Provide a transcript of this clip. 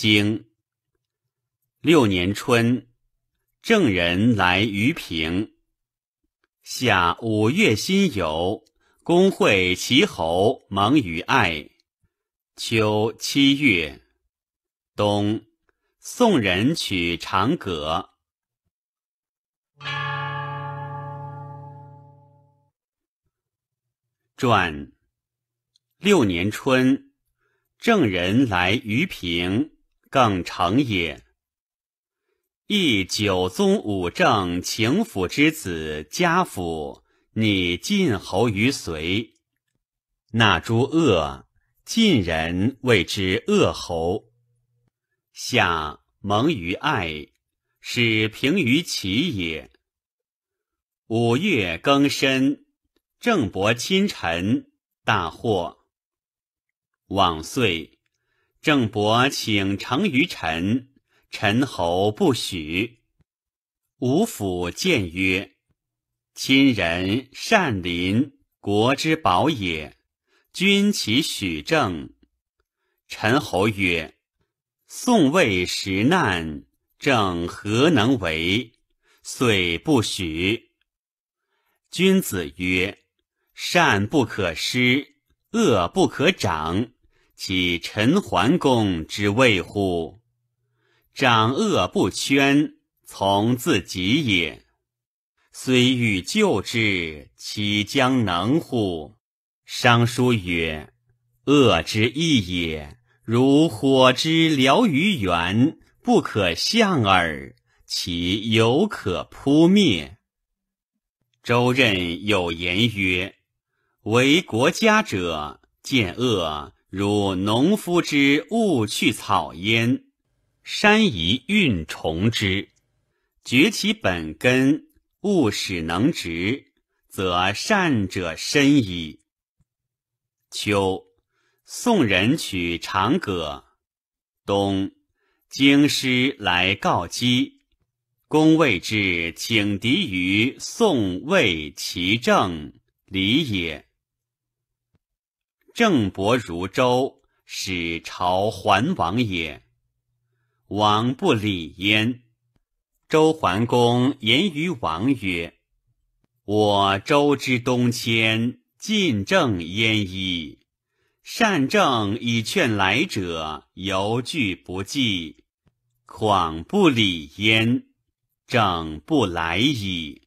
经六年春，郑人来于平。夏五月辛酉，公会齐侯盟于爱。秋七月，冬，宋人取长葛。传六年春，郑人来于平。更成也，亦九宗五正、秦府之子家府，拟晋侯于隋。那诸恶晋人谓之恶侯。下蒙于爱，使平于齐也。五月庚申，郑伯亲臣大惑。往岁。郑伯请成于臣，陈侯不许。吴甫谏曰：“亲人善邻，国之宝也。君其许郑。”陈侯曰：“宋魏时难，政何能为？”遂不许。君子曰：“善不可失，恶不可长。”其陈桓公之谓乎？长恶不悛，从自己也。虽欲救之，其将能乎？《商书》曰：“恶之一也，如火之燎于原，不可向耳，其犹可扑灭。”周任有言曰：“为国家者，见恶。”如农夫之务去草焉，山夷运虫之，掘其本根，勿使能直，则善者深矣。秋，宋人取长葛。冬，京师来告饥。公谓之：“请籴于宋，魏、其政礼也。”郑伯如周，使朝桓王也。王不礼焉。周桓公言于王曰：“我周之东迁，尽政焉矣。善政以劝来者，犹惧不济，况不礼焉？政不来矣。”